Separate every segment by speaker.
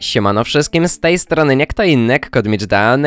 Speaker 1: Siemano wszystkim, z tej strony nie kto inny jak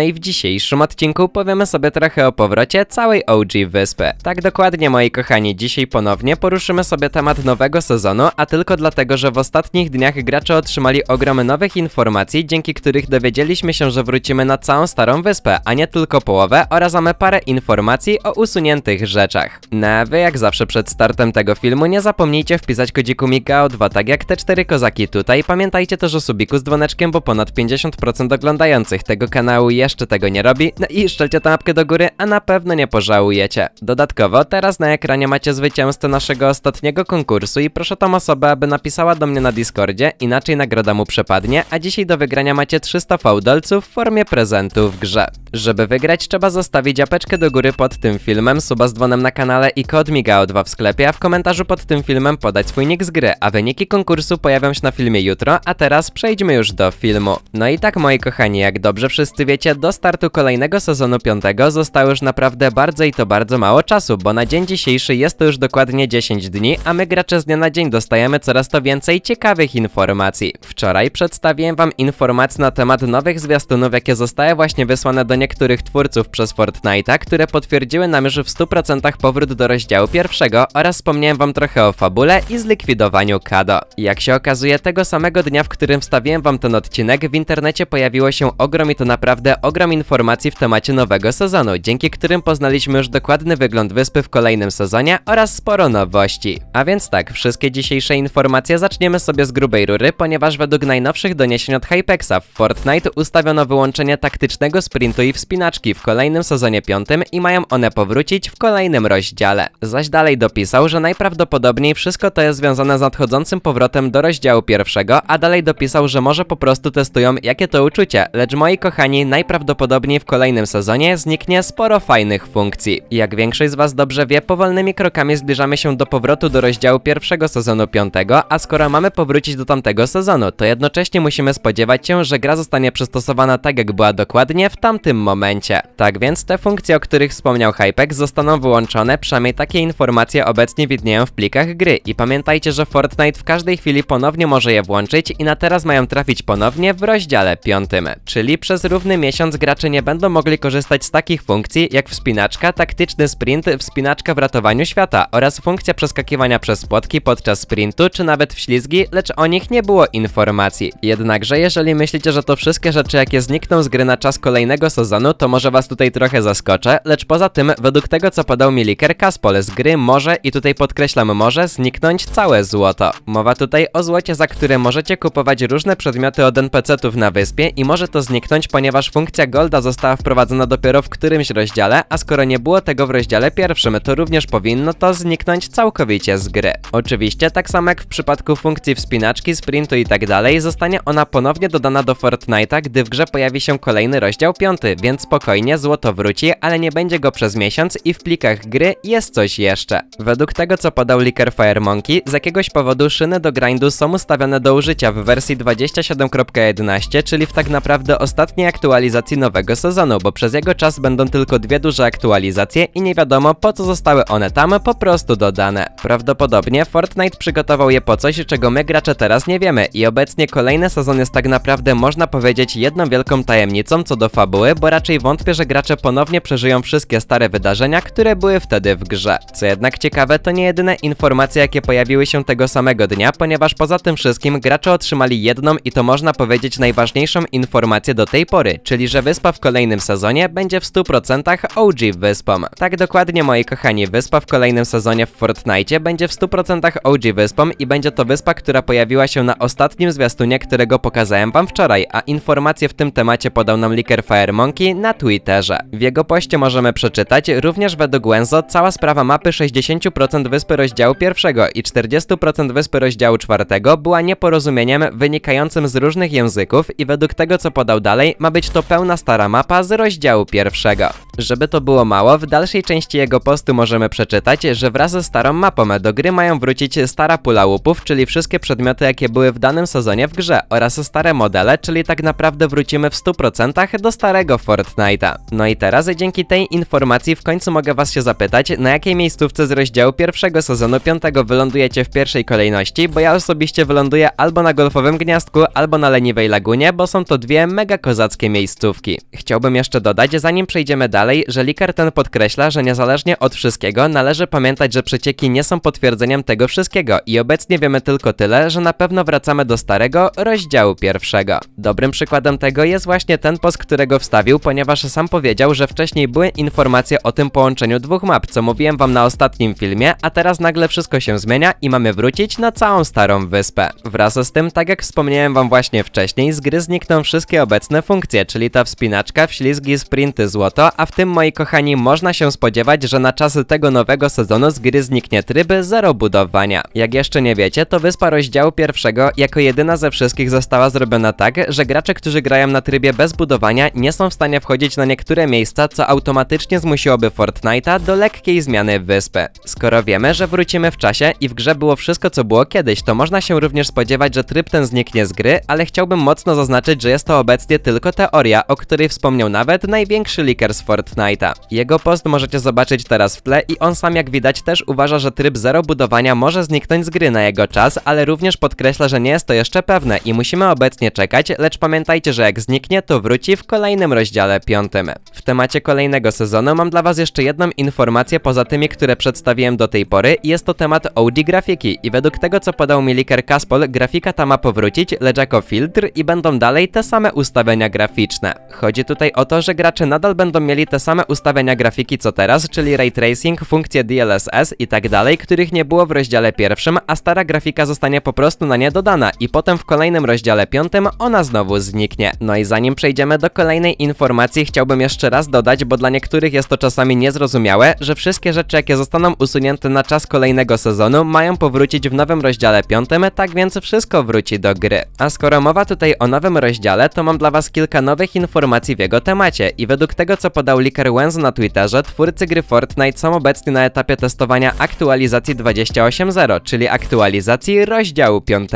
Speaker 1: i w dzisiejszym odcinku powiemy sobie trochę o powrocie całej OG wyspy. Tak dokładnie moi kochani, dzisiaj ponownie poruszymy sobie temat nowego sezonu, a tylko dlatego, że w ostatnich dniach gracze otrzymali ogrom nowych informacji, dzięki których dowiedzieliśmy się, że wrócimy na całą starą wyspę, a nie tylko połowę oraz mamy parę informacji o usuniętych rzeczach. Na no wy jak zawsze przed startem tego filmu nie zapomnijcie wpisać kodziku Migao 2 tak jak te cztery kozaki tutaj, pamiętajcie też o subiku z dzwoneczkiem, bo ponad 50% oglądających tego kanału jeszcze tego nie robi. No i szczelcie tę łapkę do góry, a na pewno nie pożałujecie. Dodatkowo teraz na ekranie macie zwycięzcę naszego ostatniego konkursu i proszę tą osobę, aby napisała do mnie na Discordzie, inaczej nagroda mu przepadnie, a dzisiaj do wygrania macie 300 fałdolców w formie prezentu w grze. Żeby wygrać trzeba zostawić apeczkę do góry pod tym filmem, suba z dzwonem na kanale i kod migao2 w sklepie, a w komentarzu pod tym filmem podać swój nick z gry, a wyniki konkursu pojawią się na filmie jutro, a teraz przejdźmy już do filmu. No i tak moi kochani, jak dobrze wszyscy wiecie, do startu kolejnego sezonu piątego zostało już naprawdę bardzo i to bardzo mało czasu, bo na dzień dzisiejszy jest to już dokładnie 10 dni, a my gracze z dnia na dzień dostajemy coraz to więcej ciekawych informacji. Wczoraj przedstawiłem wam informacje na temat nowych zwiastunów, jakie zostały właśnie wysłane do niektórych twórców przez Fortnite'a, które potwierdziły nam już w 100% powrót do rozdziału pierwszego oraz wspomniałem wam trochę o fabule i zlikwidowaniu Kado. Jak się okazuje, tego samego dnia, w którym wstawiłem wam ten odcinek, w internecie pojawiło się ogrom i to naprawdę ogrom informacji w temacie nowego sezonu, dzięki którym poznaliśmy już dokładny wygląd wyspy w kolejnym sezonie oraz sporo nowości. A więc tak, wszystkie dzisiejsze informacje zaczniemy sobie z grubej rury, ponieważ według najnowszych doniesień od Hypexa w Fortnite ustawiono wyłączenie taktycznego sprintu i i wspinaczki w kolejnym sezonie piątym i mają one powrócić w kolejnym rozdziale. Zaś dalej dopisał, że najprawdopodobniej wszystko to jest związane z nadchodzącym powrotem do rozdziału pierwszego, a dalej dopisał, że może po prostu testują jakie to uczucie, lecz moi kochani, najprawdopodobniej w kolejnym sezonie zniknie sporo fajnych funkcji. Jak większość z was dobrze wie, powolnymi krokami zbliżamy się do powrotu do rozdziału pierwszego sezonu piątego, a skoro mamy powrócić do tamtego sezonu, to jednocześnie musimy spodziewać się, że gra zostanie przystosowana tak jak była dokładnie w tamtym momencie. Tak więc te funkcje, o których wspomniał Hypek zostaną wyłączone, przynajmniej takie informacje obecnie widnieją w plikach gry i pamiętajcie, że Fortnite w każdej chwili ponownie może je włączyć i na teraz mają trafić ponownie w rozdziale 5, czyli przez równy miesiąc gracze nie będą mogli korzystać z takich funkcji jak wspinaczka, taktyczny sprint, wspinaczka w ratowaniu świata oraz funkcja przeskakiwania przez płotki podczas sprintu czy nawet ślizgi. lecz o nich nie było informacji. Jednakże jeżeli myślicie, że to wszystkie rzeczy jakie znikną z gry na czas kolejnego sezonu, sezonu, to może was tutaj trochę zaskoczę, lecz poza tym, według tego co podał mi likerka z pole z gry może, i tutaj podkreślam może, zniknąć całe złoto. Mowa tutaj o złocie, za które możecie kupować różne przedmioty od NPC-ów na wyspie i może to zniknąć, ponieważ funkcja golda została wprowadzona dopiero w którymś rozdziale, a skoro nie było tego w rozdziale pierwszym, to również powinno to zniknąć całkowicie z gry. Oczywiście, tak samo jak w przypadku funkcji wspinaczki, sprintu i tak dalej, zostanie ona ponownie dodana do Fortnite'a, gdy w grze pojawi się kolejny rozdział piąty, więc spokojnie złoto wróci, ale nie będzie go przez miesiąc i w plikach gry jest coś jeszcze. Według tego co podał Licker Fire Monkey, z jakiegoś powodu szyny do grindu są ustawione do użycia w wersji 27.11, czyli w tak naprawdę ostatniej aktualizacji nowego sezonu, bo przez jego czas będą tylko dwie duże aktualizacje i nie wiadomo po co zostały one tam po prostu dodane. Prawdopodobnie Fortnite przygotował je po coś, czego my gracze teraz nie wiemy i obecnie kolejny sezon jest tak naprawdę można powiedzieć jedną wielką tajemnicą co do fabuły, bo raczej wątpię, że gracze ponownie przeżyją wszystkie stare wydarzenia, które były wtedy w grze. Co jednak ciekawe, to nie jedyne informacje, jakie pojawiły się tego samego dnia, ponieważ poza tym wszystkim gracze otrzymali jedną i to można powiedzieć najważniejszą informację do tej pory, czyli że wyspa w kolejnym sezonie będzie w 100% OG wyspą. Tak dokładnie moi kochani, wyspa w kolejnym sezonie w Fortnite będzie w 100% OG wyspą i będzie to wyspa, która pojawiła się na ostatnim zwiastunie, którego pokazałem wam wczoraj, a informacje w tym temacie podał nam Licker Firemong, na Twitterze. W jego poście możemy przeczytać również według Łęzo cała sprawa mapy 60% wyspy rozdziału pierwszego i 40% wyspy rozdziału czwartego była nieporozumieniem wynikającym z różnych języków i według tego co podał dalej ma być to pełna stara mapa z rozdziału pierwszego. Żeby to było mało, w dalszej części jego postu możemy przeczytać, że wraz ze starą mapą do gry mają wrócić stara pula łupów, czyli wszystkie przedmioty jakie były w danym sezonie w grze oraz stare modele, czyli tak naprawdę wrócimy w 100% do starego Fortnite'a. No i teraz dzięki tej informacji w końcu mogę was się zapytać, na jakiej miejscówce z rozdziału pierwszego sezonu piątego wylądujecie w pierwszej kolejności, bo ja osobiście wyląduję albo na golfowym gniazdku, albo na leniwej lagunie, bo są to dwie mega kozackie miejscówki. Chciałbym jeszcze dodać, zanim przejdziemy dalej, że Likar ten podkreśla, że niezależnie od wszystkiego należy pamiętać, że przecieki nie są potwierdzeniem tego wszystkiego i obecnie wiemy tylko tyle, że na pewno wracamy do starego rozdziału pierwszego. Dobrym przykładem tego jest właśnie ten post, którego wstawił zrobił, ponieważ sam powiedział, że wcześniej były informacje o tym połączeniu dwóch map, co mówiłem wam na ostatnim filmie, a teraz nagle wszystko się zmienia i mamy wrócić na całą starą wyspę. Wraz z tym, tak jak wspomniałem wam właśnie wcześniej, z gry znikną wszystkie obecne funkcje, czyli ta wspinaczka, wślizgi, sprinty, złoto, a w tym moi kochani można się spodziewać, że na czasy tego nowego sezonu z gry zniknie tryby zero budowania. Jak jeszcze nie wiecie, to wyspa rozdziału pierwszego jako jedyna ze wszystkich została zrobiona tak, że gracze, którzy grają na trybie bez budowania nie są w stanie wchodzić na niektóre miejsca, co automatycznie zmusiłoby Fortnite'a do lekkiej zmiany wyspy. Skoro wiemy, że wrócimy w czasie i w grze było wszystko co było kiedyś, to można się również spodziewać, że tryb ten zniknie z gry, ale chciałbym mocno zaznaczyć, że jest to obecnie tylko teoria, o której wspomniał nawet największy liker z Fortnite'a. Jego post możecie zobaczyć teraz w tle i on sam jak widać też uważa, że tryb zero budowania może zniknąć z gry na jego czas, ale również podkreśla, że nie jest to jeszcze pewne i musimy obecnie czekać, lecz pamiętajcie, że jak zniknie to wróci w kolejnym rozdziale rozdziale 5. W temacie kolejnego sezonu mam dla was jeszcze jedną informację poza tymi, które przedstawiłem do tej pory jest to temat OG grafiki i według tego co podał mi Liker Kaspol, grafika ta ma powrócić, lecz jako filtr i będą dalej te same ustawienia graficzne. Chodzi tutaj o to, że gracze nadal będą mieli te same ustawienia grafiki co teraz, czyli ray tracing, funkcje DLSS i tak dalej, których nie było w rozdziale pierwszym, a stara grafika zostanie po prostu na nie dodana i potem w kolejnym rozdziale piątym ona znowu zniknie. No i zanim przejdziemy do kolejnej informacji, informacji chciałbym jeszcze raz dodać, bo dla niektórych jest to czasami niezrozumiałe, że wszystkie rzeczy jakie zostaną usunięte na czas kolejnego sezonu mają powrócić w nowym rozdziale 5, tak więc wszystko wróci do gry. A skoro mowa tutaj o nowym rozdziale, to mam dla was kilka nowych informacji w jego temacie i według tego co podał Licker Wenz na Twitterze, twórcy gry Fortnite są obecni na etapie testowania aktualizacji 28.0, czyli aktualizacji rozdziału 5.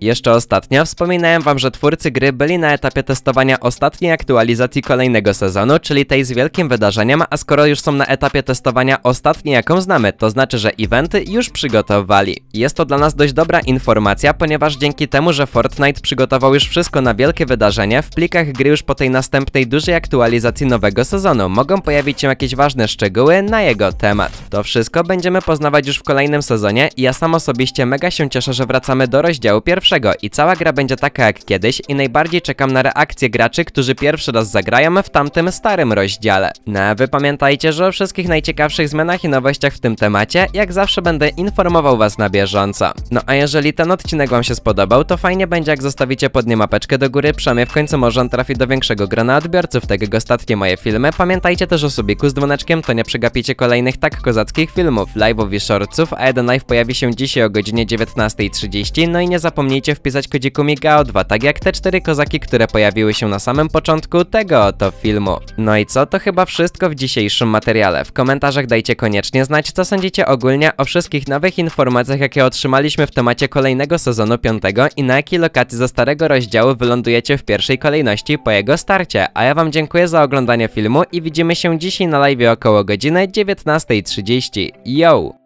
Speaker 1: Jeszcze ostatnio wspominałem wam, że twórcy gry byli na etapie testowania ostatniej aktualizacji kolejnego sezonu, czyli tej z wielkim wydarzeniem, a skoro już są na etapie testowania ostatniej jaką znamy, to znaczy, że eventy już przygotowali. Jest to dla nas dość dobra informacja, ponieważ dzięki temu, że Fortnite przygotował już wszystko na wielkie wydarzenie, w plikach gry już po tej następnej dużej aktualizacji nowego sezonu mogą pojawić się jakieś ważne szczegóły na jego temat. To wszystko będziemy poznawać już w kolejnym sezonie i ja sam osobiście mega się cieszę, że wracamy do rozdziału pierwszego i cała gra będzie taka jak kiedyś i najbardziej czekam na reakcję graczy, którzy pierwszy raz zagrają trwają w tamtym starym rozdziale. No a wy pamiętajcie, że o wszystkich najciekawszych zmianach i nowościach w tym temacie, jak zawsze będę informował was na bieżąco. No a jeżeli ten odcinek wam się spodobał, to fajnie będzie jak zostawicie pod nim mapeczkę do góry, przynajmniej w końcu może on trafi do większego grona odbiorców, tak jak ostatnie moje filmy. Pamiętajcie też o subiku z dzwoneczkiem, to nie przegapicie kolejnych tak kozackich filmów, live'ów i shortców, a jeden live pojawi się dzisiaj o godzinie 19.30, no i nie zapomnijcie wpisać kodziku Migao 2, tak jak te cztery kozaki, które pojawiły się na samym początku tego oto filmu. No i co, to chyba wszystko w dzisiejszym materiale. W komentarzach dajcie koniecznie znać, co sądzicie ogólnie o wszystkich nowych informacjach, jakie otrzymaliśmy w temacie kolejnego sezonu piątego i na jakiej lokacji ze starego rozdziału wylądujecie w pierwszej kolejności po jego starcie. A ja wam dziękuję za oglądanie filmu i widzimy się dzisiaj na live około godziny 19.30. Yo!